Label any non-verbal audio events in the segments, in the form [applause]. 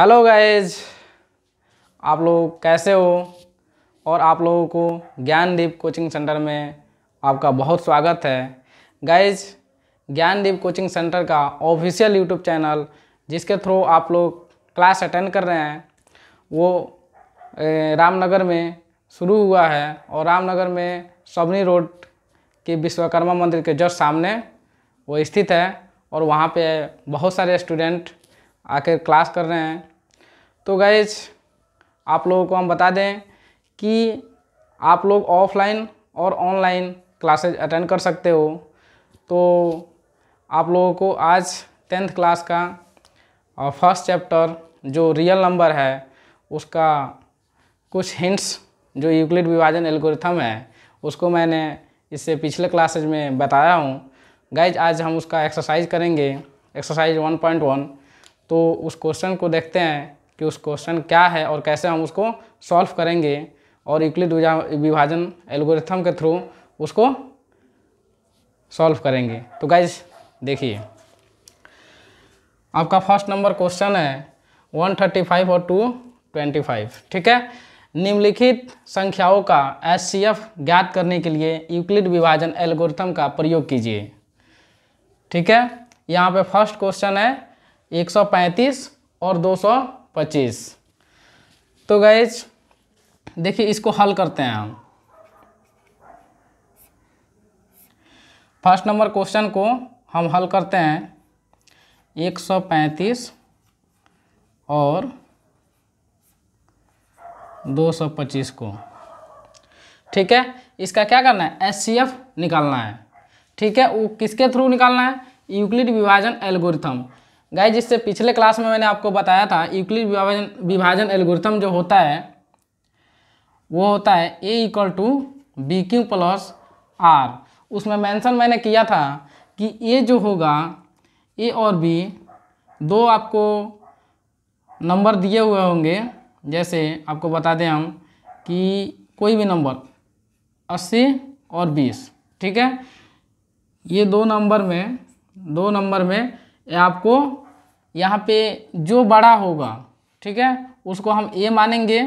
hello guys आप लोग कैसे हो और आप लोगों को ज्ञानदीप कोचिंग सेंटर में आपका बहुत स्वागत है गाइज ज्ञानदीप कोचिंग सेंटर का ऑफिशियल यूट्यूब चैनल जिसके थ्रू आप लोग क्लास अटेंड कर रहे हैं वो रामनगर में शुरू हुआ है और रामनगर में सबनी रोड के विश्वकर्मा मंदिर के जस्ट सामने वो स्थित है और वहाँ पे बहुत सारे स्टूडेंट आखिर क्लास कर रहे हैं तो गैज आप लोगों को हम बता दें कि आप लोग ऑफलाइन और ऑनलाइन क्लासेज अटेंड कर सकते हो तो आप लोगों को आज टेंथ क्लास का फर्स्ट चैप्टर जो रियल नंबर है उसका कुछ हिंट्स जो यूक्लिड विभाजन एल्गोरिथम है उसको मैंने इससे पिछले क्लासेज में बताया हूँ गाइज आज हम उसका एक्सरसाइज करेंगे एक्सरसाइज 1.1 तो उस क्वेश्चन को देखते हैं कि उस क्वेश्चन क्या है और कैसे हम उसको सॉल्व करेंगे और इक्लिड विभाजन एल्गोरिथम के थ्रू उसको सॉल्व करेंगे तो गाइज देखिए आपका फर्स्ट नंबर क्वेश्चन है 135 और 225 ठीक है निम्नलिखित संख्याओं का एस ज्ञात करने के लिए यूक्लिड विभाजन एल्गोरिथम का प्रयोग कीजिए ठीक है यहाँ पे फर्स्ट क्वेश्चन है 135 और 225 तो गैज देखिए इसको हल करते हैं हम फर्स्ट नंबर क्वेश्चन को हम हल करते हैं 135 और 225 को ठीक है इसका क्या करना है एस निकालना है ठीक है वो किसके थ्रू निकालना है यूक्लिड विभाजन एल्गोरिथम गाय जिससे पिछले क्लास में मैंने आपको बताया था यूक्लिड विभाजन विभाजन एल्गोरिथम जो होता है वो होता है A equal to B Q plus R उसमें मेंशन मैंने किया था कि ए जो होगा ए और बी दो आपको नंबर दिए हुए होंगे जैसे आपको बता दें हम कि कोई भी नंबर अस्सी और बीस ठीक है ये दो नंबर में दो नंबर में आपको यहाँ पे जो बड़ा होगा ठीक है उसको हम ए मानेंगे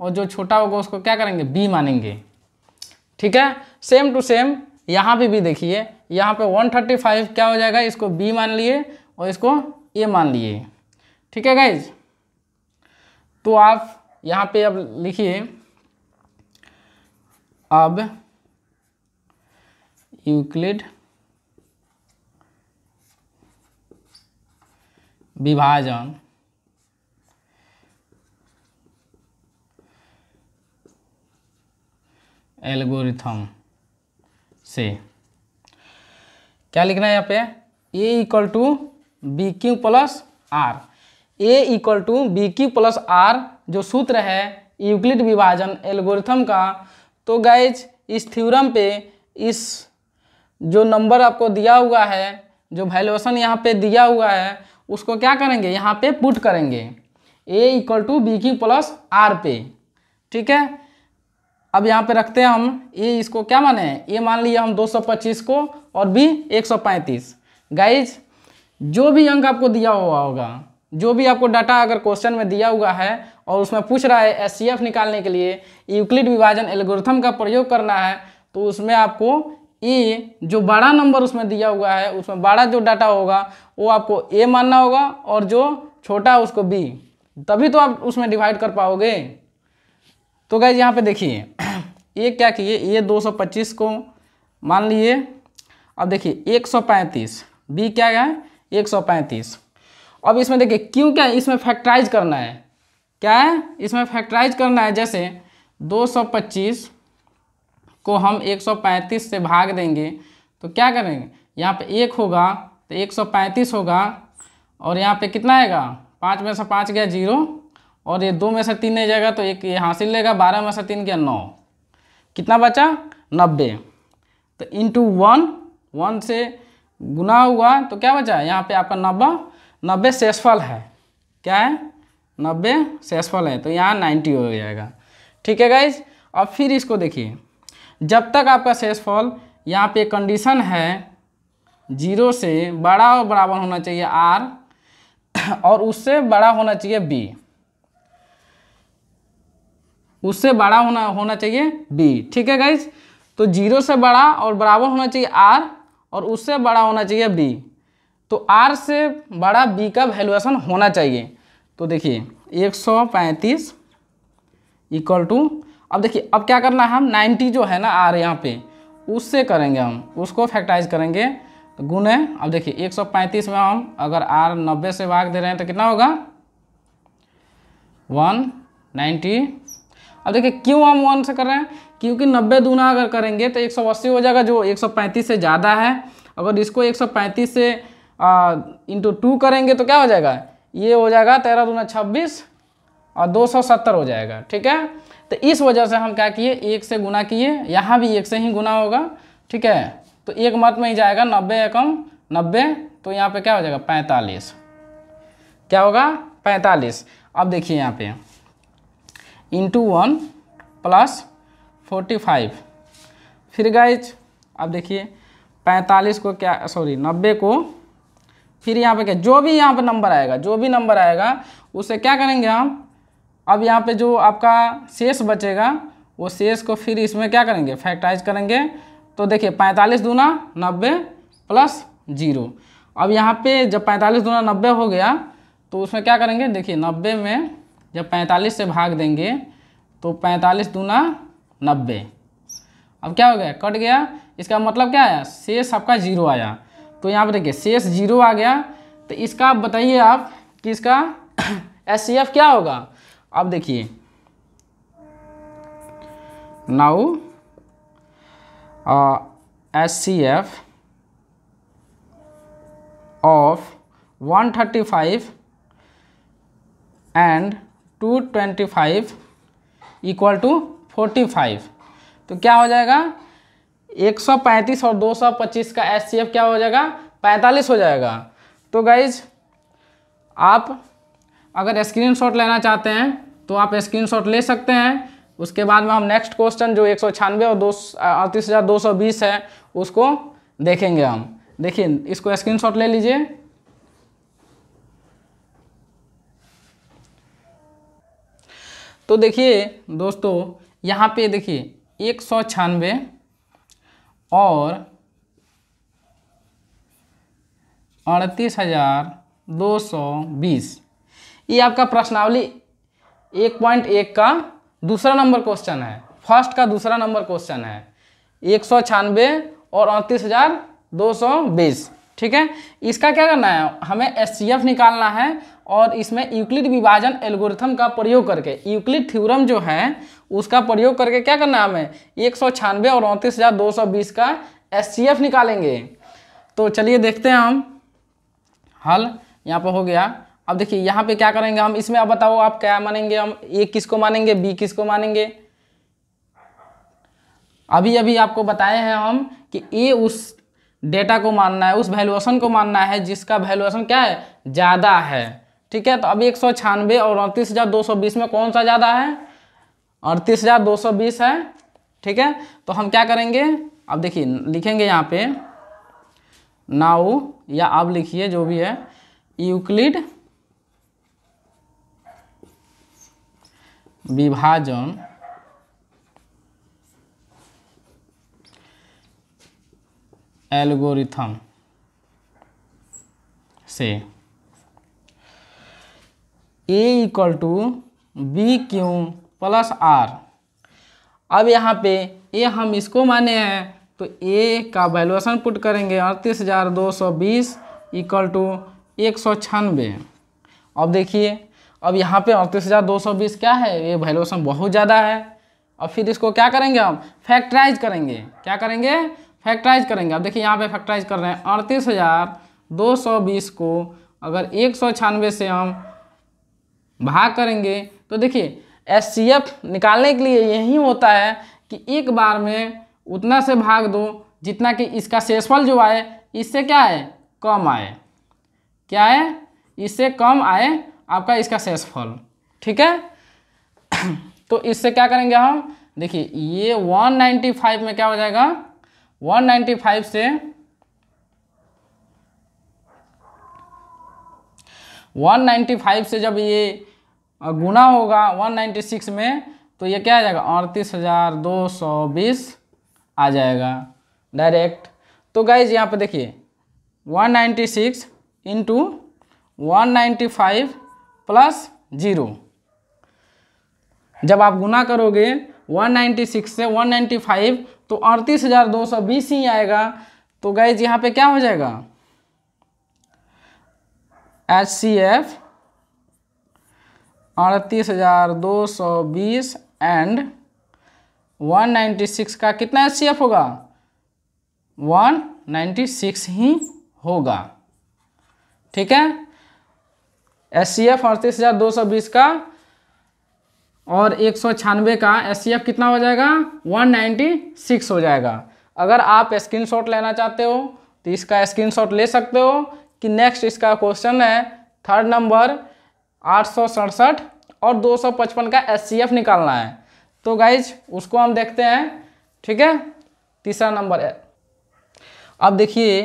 और जो छोटा होगा उसको क्या करेंगे बी मानेंगे ठीक है सेम टू सेम यहाँ पे भी देखिए यहाँ पे 135 क्या हो जाएगा इसको बी मान लिए और इसको ए मान लिए ठीक है गाइज तो आप यहाँ पे अब लिखिए अब यूक्लिड विभाजन एल्गोरिथम से क्या लिखना है यहाँ पे A equal to B Q plus R A equal to B Q plus R जो सूत्र है यूक्लिड विभाजन एल्गोरिथम का तो गैज इस थ्योरम पे इस जो नंबर आपको दिया हुआ है जो वैल्यूएशन यहाँ पे दिया हुआ है उसको क्या करेंगे यहाँ पे पुट करेंगे A equal to B Q plus R पे ठीक है अब यहाँ पे रखते हैं हम ए इसको क्या माने ए मान लिया हम 225 को और बी 135 गाइज जो भी अंक आपको दिया हुआ होगा जो भी आपको डाटा अगर क्वेश्चन में दिया हुआ है और उसमें पूछ रहा है एस निकालने के लिए यूक्लिड विभाजन एल्गोरिथम का प्रयोग करना है तो उसमें आपको ए e जो बड़ा नंबर उसमें दिया हुआ है उसमें बड़ा जो डाटा होगा वो आपको ए मानना होगा और जो छोटा है उसको बी तभी तो आप उसमें डिवाइड कर पाओगे तो गैज यहाँ पे देखिए [clears throat] ये क्या किए ये 225 को मान लिए अब देखिए 135 बी क्या है 135 अब इसमें देखिए क्यों क्या है इसमें फैक्टराइज करना है क्या है इसमें फैक्टराइज करना है जैसे पच्चीस को हम 135 से भाग देंगे तो क्या करेंगे यहाँ पे एक होगा तो 135 होगा और यहाँ पे कितना आएगा पाँच में से पाँच गया जीरो और ये दो में से तीन नहीं जाएगा तो एक ये हासिल लेगा बारह में से तीन गया नौ कितना बचा नब्बे तो इंटू वन वन से गुना हुआ तो क्या बचा यहाँ पे आपका नब्बा नब्बे सेसफल है क्या है नब्बे सेसफल है तो यहाँ नाइन्टी हो जाएगा ठीक है गाइज अब फिर इसको देखिए जब तक आपका फॉल यहाँ पे कंडीशन है जीरो से बड़ा और बराबर होना चाहिए आर और उससे बड़ा होना चाहिए बी उससे बड़ा होना होना चाहिए बी ठीक है गाइज तो जीरो से बड़ा और बराबर होना चाहिए आर और उससे बड़ा होना चाहिए बी तो आर से बड़ा बी का वैल्यूएशन होना चाहिए तो देखिए एक सौ पैंतीस इक्वल टू अब देखिए अब क्या करना है हम नाइन्टी जो है ना आर यहाँ पे उससे करेंगे हम उसको फैक्टराइज करेंगे तो गुने अब देखिए 135 में हम अगर आर 90 से भाग दे रहे हैं तो कितना होगा 190 अब देखिए क्यों हम वन से कर रहे हैं क्योंकि 90 दूना अगर करेंगे तो 180 हो जाएगा जो 135 से ज़्यादा है अगर इसको 135 से इंटू टू करेंगे तो क्या हो जाएगा ये हो जाएगा तेरह दूना छब्बीस और दो सौ सत्तर हो जाएगा ठीक है तो इस वजह से हम क्या किए एक से गुना किए यहाँ भी एक से ही गुना होगा ठीक है तो एक मत में ही जाएगा नब्बे एकम नब्बे तो यहाँ पे क्या हो जाएगा पैंतालीस क्या होगा पैंतालीस अब देखिए यहाँ पे into one plus forty five फिर गाइज अब देखिए पैंतालीस को क्या सॉरी नब्बे को फिर यहाँ पे क्या जो भी यहाँ पे नंबर आएगा जो भी नंबर आएगा उसे क्या करेंगे हम अब यहाँ पे जो आपका शेष बचेगा वो शेष को फिर इसमें क्या करेंगे फैक्टराइज करेंगे तो देखिए पैंतालीस दूना नब्बे प्लस जीरो अब यहाँ पे जब पैंतालीस दूना नब्बे हो गया तो उसमें क्या करेंगे देखिए नब्बे में जब पैंतालीस से भाग देंगे तो पैंतालीस दूना नब्बे अब क्या हो गया कट गया इसका मतलब क्या आया शेष आपका जीरो आया तो यहाँ पर देखिए शेष जीरो आ गया तो इसका बताइए आप कि इसका एस [coughs] क्या होगा अब देखिए now S C F of 135 and 225 equal to 45 तो क्या हो जाएगा 135 और 225 का एस क्या हो जाएगा 45 हो जाएगा तो गाइज आप अगर स्क्रीनशॉट लेना चाहते हैं तो आप स्क्रीनशॉट ले सकते हैं उसके बाद में हम नेक्स्ट क्वेश्चन जो एक और दो अड़तीस हज़ार दो सौ बीस है उसको देखेंगे हम देखिए इसको स्क्रीन ले लीजिए तो देखिए दोस्तों यहाँ पे देखिए एक सौ छियानवे और अड़तीस हज़ार दो सौ बीस ये आपका प्रश्नावली एक पॉइंट एक का दूसरा नंबर क्वेश्चन है फर्स्ट का दूसरा नंबर क्वेश्चन है एक सौ छियानवे और अड़तीस हज़ार दो सौ बीस ठीक है इसका क्या करना है हमें एस निकालना है और इसमें यूक्लिड विभाजन एल्गोरिथम का प्रयोग करके यूक्लिड थ्योरम जो है उसका प्रयोग करके क्या करना है हमें एक सौ छियानवे और अड़तीस हज़ार दो सौ बीस का एस निकालेंगे तो चलिए देखते हैं हम हल यहाँ पर हो गया अब देखिए यहाँ पे क्या करेंगे हम इसमें अब बताओ आप क्या मानेंगे हम ए किसको मानेंगे बी किसको मानेंगे अभी अभी आपको बताए हैं हम कि ए उस डेटा को मानना है उस वैल्यूएशन को मानना है जिसका वैल्यूएशन क्या है ज़्यादा है ठीक है तो अभी एक सौ छियानवे और अड़तीस हज़ार दो सौ बीस में कौन सा ज़्यादा है अड़तीस हज़ार दो सौ बीस है ठीक है तो हम क्या करेंगे अब देखिए लिखेंगे यहाँ पे नाउ या अब लिखिए जो भी है यूक्लिड विभाजन एल्गोरिथम से A equal to B Q plus R अब यहाँ पे ए हम इसको माने हैं तो ए का वैल्यूएशन पुट करेंगे अड़तीस हज़ार दो सौ बीस इक्वल टू एक सौ छियानवे अब देखिए अब यहाँ पे अड़तीस हज़ार दो सौ बीस क्या है ये वैल्यूएशन बहुत ज़्यादा है और फिर इसको क्या करेंगे हम फैक्टराइज करेंगे क्या करेंगे फैक्टराइज करेंगे अब देखिए यहाँ पे फैक्टराइज कर रहे हैं अड़तीस हज़ार दो सौ बीस को अगर एक सौ छियानवे से हम भाग करेंगे तो देखिए एस सी एफ निकालने के लिए यही होता है कि एक बार में उतना से भाग दो जितना कि इसका शेषफल जो आए इससे क्या है कम आए क्या है इससे कम आए आपका इसका शेषफल ठीक है [coughs] तो इससे क्या करेंगे हम देखिए ये 195 में क्या हो जाएगा 195 से 195 से जब ये गुना होगा 196 में तो ये क्या आ जाएगा अड़तीस हज़ार दो सौ बीस आ जाएगा डायरेक्ट तो गाइज यहाँ पे देखिए 196 ninety six into one ninety five plus zero जब आप गुना करोगे 196 से 195 तो अड़तीस हज़ार दो सौ बीस ही आएगा तो गैज यहाँ पे क्या हो जाएगा एच सी एफ अड़तीस हज़ार दो सौ बीस एंड 196 का कितना एच सी एफ होगा 196 ही होगा ठीक है एस सी एफ अड़तीस हज़ार दो सौ बीस का और एक सौ छियानवे का एस सी एफ कितना हो जाएगा वन नाइन्टी सिक्स हो जाएगा अगर आप स्क्रीन शॉट लेना चाहते हो तो इसका स्क्रीन शॉट ले सकते हो कि नेक्स्ट इसका क्वेश्चन है थर्ड नंबर आठ सौ सड़सठ और दो सौ पचपन का एस सी एफ निकालना है तो गाइज उसको हम देखते हैं ठीक है तीसरा नंबर है अब देखिए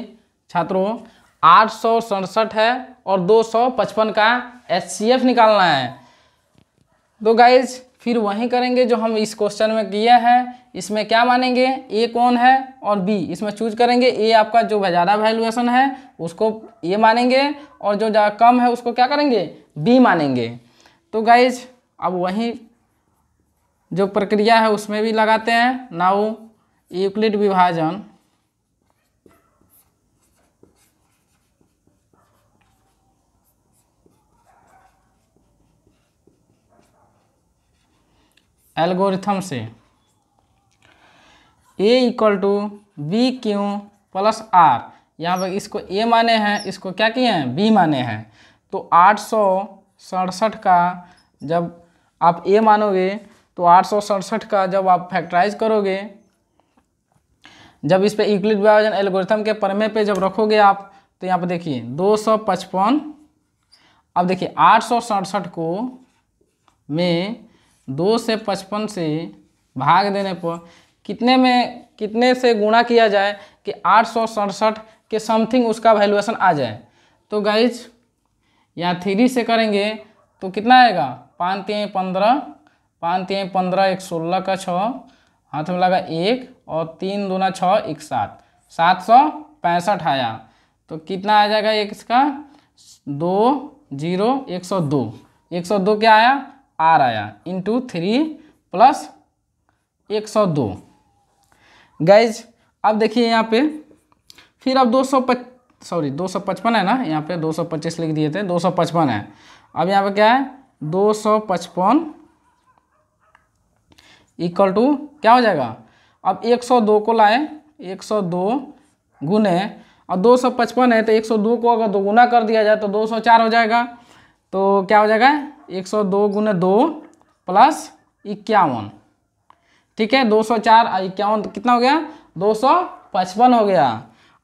छात्रों आठ सौ सड़सठ है और 255 का एच निकालना है तो गाइज फिर वही करेंगे जो हम इस क्वेश्चन में किया है इसमें क्या मानेंगे ए कौन है और बी इसमें चूज करेंगे ए आपका जो ज़्यादा वैल्यूएसन है उसको ए मानेंगे और जो ज़्यादा कम है उसको क्या करेंगे बी मानेंगे तो गाइज अब वही जो प्रक्रिया है उसमें भी लगाते हैं नाउ यूक्लिड विभाजन एल्गोरिथम से A equal to B Q plus R यहाँ पर इसको ए माने हैं इसको क्या किए हैं बी माने हैं तो आठ सौ सड़सठ का जब आप ए मानोगे तो आठ सौ सड़सठ का जब आप फैक्टराइज करोगे जब इस पे इक्लिड विभाजन एल्गोरिथम के परमे पे जब रखोगे आप तो यहाँ पर देखिए दो सौ पचपन अब देखिए आठ सौ सड़सठ को में दो से पचपन से भाग देने पर कितने में कितने से गुणा किया जाए कि आठ के समथिंग उसका वैल्यूएशन आ जाए तो गाइज यहाँ थ्री से करेंगे तो कितना आएगा पाँच तीन पंद्रह पाँच तीन पंद्रह एक सोलह का छः हाथ में लगा एक और तीन दूना छः एक सात सात सौ पैंसठ आया तो कितना आ जाएगा एक इसका दो जीरो एक सौ दो एक सौ दो क्या आया आर आया इंटू थ्री प्लस एक सौ दो गैज अब देखिए यहाँ पे फिर अब दो सौ पच सॉरी दो सौ पचपन है ना यहाँ पे दो सौ पच्चीस लिख दिए थे दो सौ पचपन है अब यहाँ पे क्या है दो सौ पचपन इक्वल टू क्या हो जाएगा अब एक सौ दो को लाए एक सौ दो गुने और दो सौ पचपन है तो एक सौ दो को अगर दोगुना कर दिया जाए तो दो सौ चार हो जाएगा तो क्या हो जाएगा एक सौ दो गुना दो प्लस इक्यावन ठीक है दो सौ चार इक्यावन तो कितना हो गया दो सौ पचपन हो गया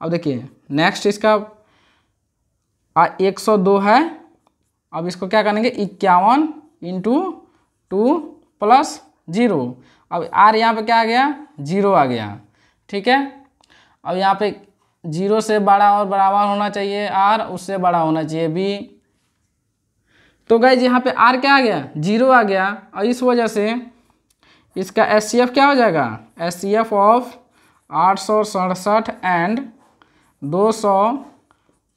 अब देखिए नेक्स्ट इसका आ, एक सौ दो है अब इसको क्या करेंगे इक्यावन इंटू टू प्लस जीरो अब आर यहाँ पे क्या आ गया जीरो आ गया ठीक है अब यहाँ पे जीरो से बड़ा और बराबर होना चाहिए आर उससे बड़ा होना चाहिए बी तो जी यहाँ पे आर क्या आ गया जीरो आ गया और इस वजह से इसका एस क्या हो जाएगा एस ऑफ आठ सौ सड़सठ एंड दो सौ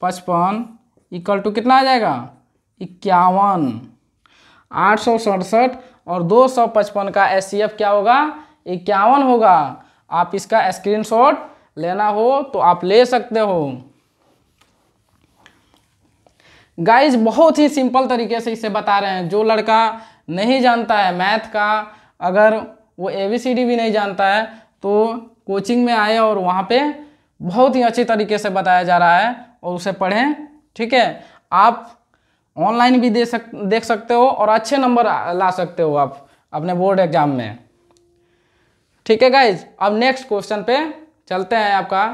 पचपन इक्वल टू कितना आ जाएगा इक्यावन आठ सौ सड़सठ और दो सौ पचपन का एस क्या होगा इक्यावन होगा आप इसका स्क्रीनशॉट लेना हो तो आप ले सकते हो गाइज बहुत ही सिंपल तरीके से इसे बता रहे हैं जो लड़का नहीं जानता है मैथ का अगर वो ए बी सी डी भी नहीं जानता है तो कोचिंग में आए और वहाँ पे बहुत ही अच्छी तरीके से बताया जा रहा है और उसे पढ़ें ठीक है आप ऑनलाइन भी दे सक देख सकते हो और अच्छे नंबर ला सकते हो आप अपने बोर्ड एग्जाम में ठीक है गाइज अब नेक्स्ट क्वेश्चन पे चलते हैं आपका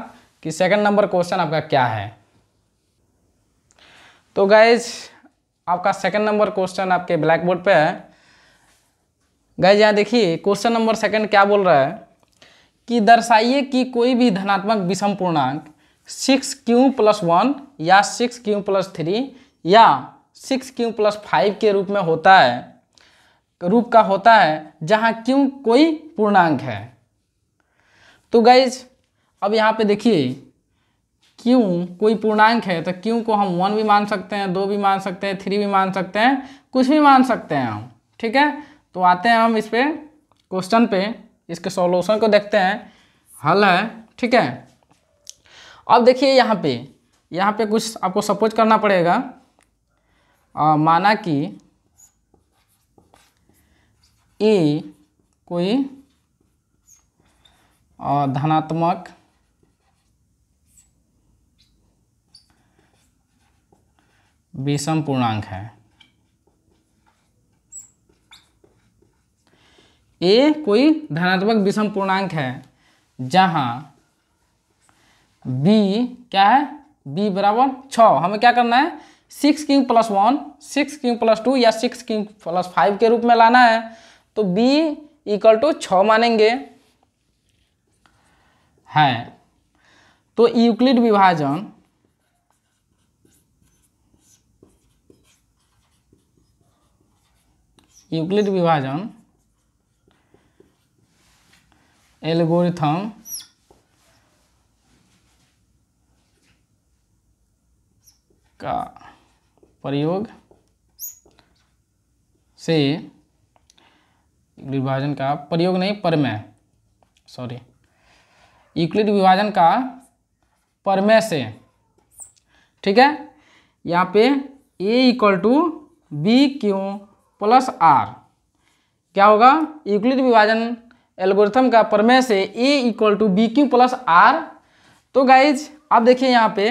कि सेकंड नंबर क्वेश्चन आपका क्या है तो गाइज आपका सेकंड नंबर क्वेश्चन आपके ब्लैक बोर्ड पे है गाइज यहाँ देखिए क्वेश्चन नंबर सेकंड क्या बोल रहा है कि दर्शाइए कि कोई भी धनात्मक विषम पूर्णांक सिक्स क्यू प्लस वन या सिक्स क्यू प्लस थ्री या सिक्स क्यू प्लस फाइव के रूप में होता है रूप का होता है जहाँ क्यों कोई पूर्णांक है तो गाइज अब यहाँ पे देखिए क्यों कोई पूर्णांक है तो क्यों को हम वन भी मान सकते हैं दो भी मान सकते हैं थ्री भी मान सकते हैं कुछ भी मान सकते हैं हम ठीक है तो आते हैं हम इस पर क्वेश्चन पे इसके सॉल्यूशन को देखते हैं हल है ठीक है अब देखिए यहाँ पे यहाँ पे कुछ आपको सपोज करना पड़ेगा आ, माना कि ए कोई धनात्मक विषम पूर्णांक है ए कोई धनात्मक विषम पूर्णांक है जहां बी क्या है बी बराबर छ हमें क्या करना है six Q plus one six Q plus two या सिक्स क्यू प्लस फाइव के रूप में लाना है तो बी इक्वल टू छ मानेंगे है तो यूक्लिड विभाजन यूक्लिड विभाजन एल्गोरिथम का प्रयोग से विभाजन का प्रयोग नहीं परमय सॉरी यूक्लिड विभाजन का परमय से ठीक है यहाँ पे A equal to B Q plus R क्या होगा यूक्लिड विभाजन एल्गोरिथम का प्रमेय से A equal to B Q plus R तो गाइज आप देखिए यहाँ पे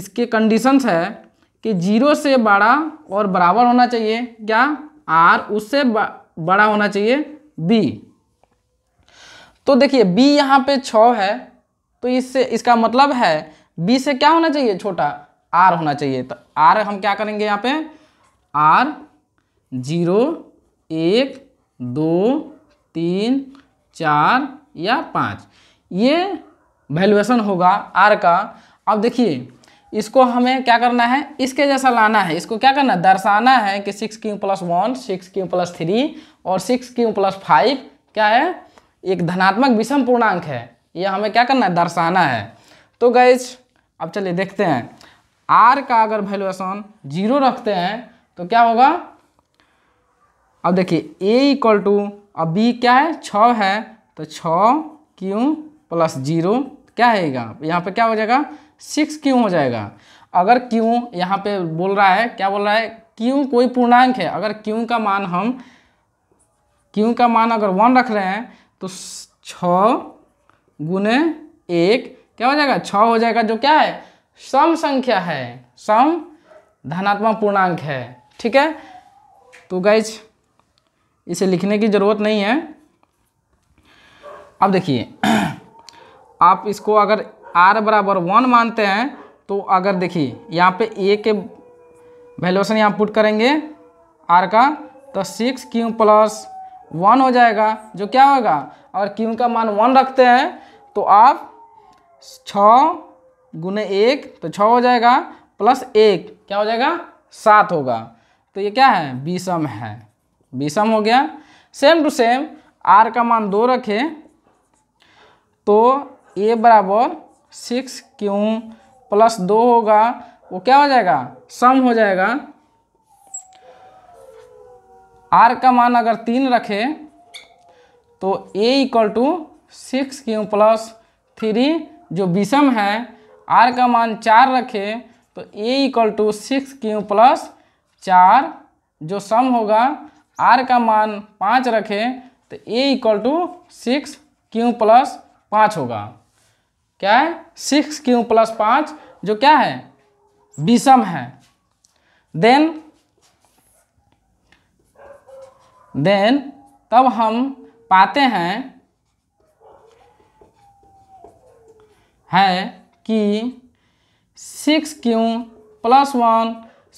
इसके कंडीशंस है कि जीरो से बड़ा और बराबर होना चाहिए क्या आर उससे बड़ा होना चाहिए बी तो देखिए बी यहाँ पे छ है तो इससे इसका मतलब है बी से क्या होना चाहिए छोटा आर होना चाहिए तो आर हम क्या करेंगे यहाँ पे आर जीरो एक दो तीन चार या पाँच ये वैल्युएसन होगा आर का अब देखिए इसको हमें क्या करना है इसके जैसा लाना है इसको क्या करना है दर्शाना है कि six Q plus one six Q plus three और सिक्स क्यू प्लस फाइव क्या है एक धनात्मक विषम पूर्णांक है ये हमें क्या करना है दर्शाना है तो गैज अब चलिए देखते हैं आर का अगर वैल्यूएशन जीरो रखते हैं तो क्या होगा अब देखिए ए इक्वल टू अब बी क्या है छ है तो छ क्यू प्लस जीरो क्या है यहाँ पे क्या हो जाएगा सिक्स क्यू हो जाएगा अगर क्यू यहाँ पे बोल रहा है क्या बोल रहा है क्यू कोई पूर्णांक है अगर क्यू का मान हम क्यू का मान अगर वन रख रहे हैं तो छ गुने एक क्या हो जाएगा छ हो जाएगा जो क्या है सम संख्या है सम धनात्मक पूर्णांक है ठीक है तो गाइज इसे लिखने की ज़रूरत नहीं है अब देखिए [clears throat] आप इसको अगर आर बराबर वन मानते हैं तो अगर देखिए यहाँ पे ए के वैल्यूशन यहाँ पुट करेंगे आर का तो सिक्स क्यू प्लस वन हो जाएगा जो क्या होगा अगर क्यू का मान वन रखते हैं तो आप छ गुने एक तो छः हो जाएगा प्लस एक क्या हो जाएगा सात होगा तो ये क्या है बीसम है विषम हो गया सेम टू सेम आर का मान दो रखें तो ए बराबर सिक्स क्यू प्लस दो होगा वो क्या हो जाएगा सम हो जाएगा आर का मान अगर तीन रखें तो A equal to six Q plus three जो विषम है आर का मान चार रखें तो A equal to six Q plus चार जो सम होगा आर का मान पाँच रखें तो A equal to six Q plus पाँच होगा क्या है सिक्स क्यू प्लस पाँच जो क्या है विषम है देन देन तब हम पाते हैं है कि six Q plus one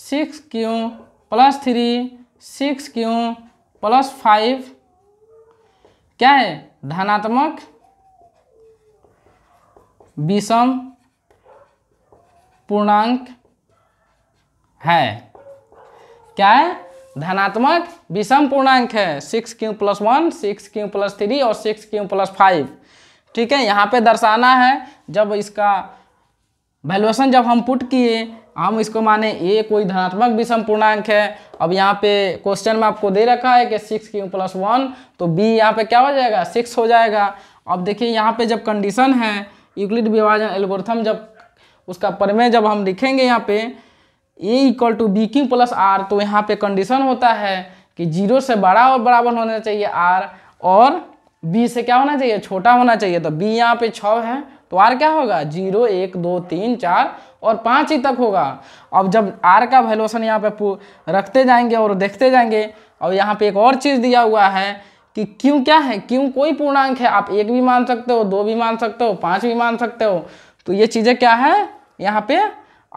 six Q plus three six Q plus five क्या है धनात्मक विषम पूर्णांक है क्या है धनात्मक विषम पूर्णांक है six Q plus one six Q plus three और सिक्स क्यू प्लस फाइव ठीक है यहाँ पे दर्शाना है जब इसका वैल्यूएशन जब हम पुट किए हम इसको माने ए कोई धनात्मक विषम पूर्णांक है अब यहाँ पे क्वेश्चन में आपको दे रखा है कि सिक्स क्यू प्लस वन तो बी यहाँ पे क्या हो जाएगा सिक्स हो जाएगा अब देखिए यहाँ पे जब कंडीशन है यूक्लिड विभाजन एल्गोरिथम जब उसका परमेय जब हम लिखेंगे यहाँ पे A equal to B Q plus R तो यहाँ पे कंडीशन होता है कि जीरो से बड़ा और बराबर होना चाहिए आर और बी से क्या होना चाहिए छोटा होना चाहिए तो बी यहाँ पे छ है तो आर क्या होगा जीरो एक दो तीन चार और पाँच ही तक होगा अब जब आर का वैल्यूएशन यहाँ पे रखते जाएंगे और देखते जाएंगे और यहाँ पे एक और चीज़ दिया हुआ है कि क्यों क्या है क्यों कोई पूर्णांक है आप एक भी मान सकते हो दो भी मान सकते हो पाँच भी मान सकते हो तो ये चीज़ें क्या है यहाँ पे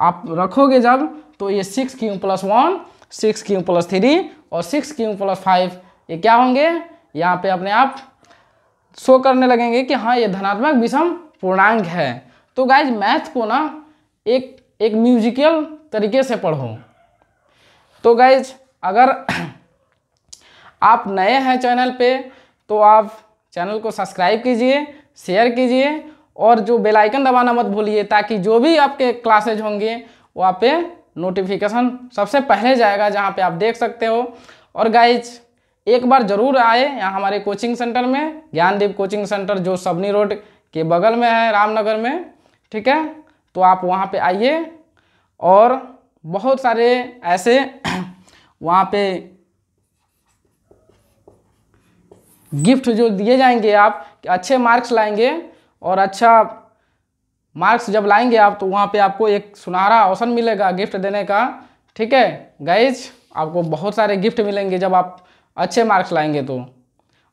आप रखोगे जब तो ये six Q plus one six Q plus three और सिक्स क्यू प्लस फाइव ये क्या होंगे यहाँ पे अपने आप शो करने लगेंगे कि हाँ ये धनात्मक विषम पूर्णांक है तो गाइज मैथ को ना एक एक म्यूजिकल तरीके से पढ़ो तो गाइज अगर [clears throat] आप नए हैं चैनल पे तो आप चैनल को सब्सक्राइब कीजिए शेयर कीजिए और जो बेल आइकन दबाना मत भूलिए ताकि जो भी आपके क्लासेज होंगे वहाँ पे नोटिफिकेशन सबसे पहले जाएगा जहाँ पे आप देख सकते हो और गाइज एक बार ज़रूर आए यहाँ हमारे कोचिंग सेंटर में ज्ञानदीप कोचिंग सेंटर जो सबनी रोड के बगल में है रामनगर में ठीक है तो आप वहाँ पे आइए और बहुत सारे ऐसे [clears throat] वहाँ पे गिफ्ट जो दिए जाएंगे आप अच्छे मार्क्स लाएंगे और अच्छा मार्क्स जब लाएंगे आप तो वहाँ पे आपको एक सुनहरा अवसर मिलेगा गिफ्ट देने का ठीक है गाइज आपको बहुत सारे गिफ्ट मिलेंगे जब आप अच्छे मार्क्स लाएंगे तो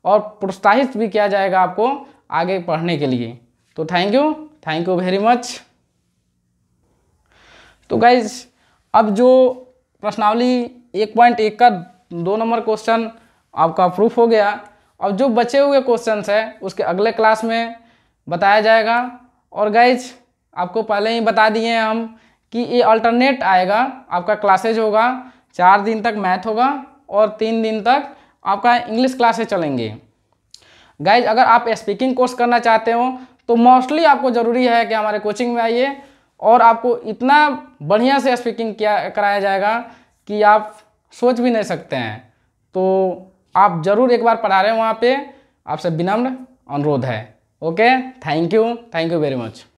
और प्रोत्साहित भी किया जाएगा आपको आगे पढ़ने के लिए तो thank you thank you very much तो गाइज अब जो प्रश्नावली एक पॉइंट एक का दो नंबर क्वेश्चन आपका प्रूफ हो गया अब जो बचे हुए क्वेश्चन हैं उसके अगले क्लास में बताया जाएगा और गाइज आपको पहले ही बता दिए हैं हम कि ये अल्टरनेट आएगा आपका क्लासेज होगा चार दिन तक मैथ होगा और तीन दिन तक आपका इंग्लिश क्लासेज चलेंगे गाइज अगर आप स्पीकिंग कोर्स करना चाहते हो तो मोस्टली आपको ज़रूरी है कि हमारे कोचिंग में आइए और आपको इतना बढ़िया से स्पीकिंग किया कराया जाएगा कि आप सोच भी नहीं सकते हैं तो आप ज़रूर एक बार पढ़ा रहे हैं वहाँ पे आपसे विनम्र अनुरोध है okay thank you thank you very much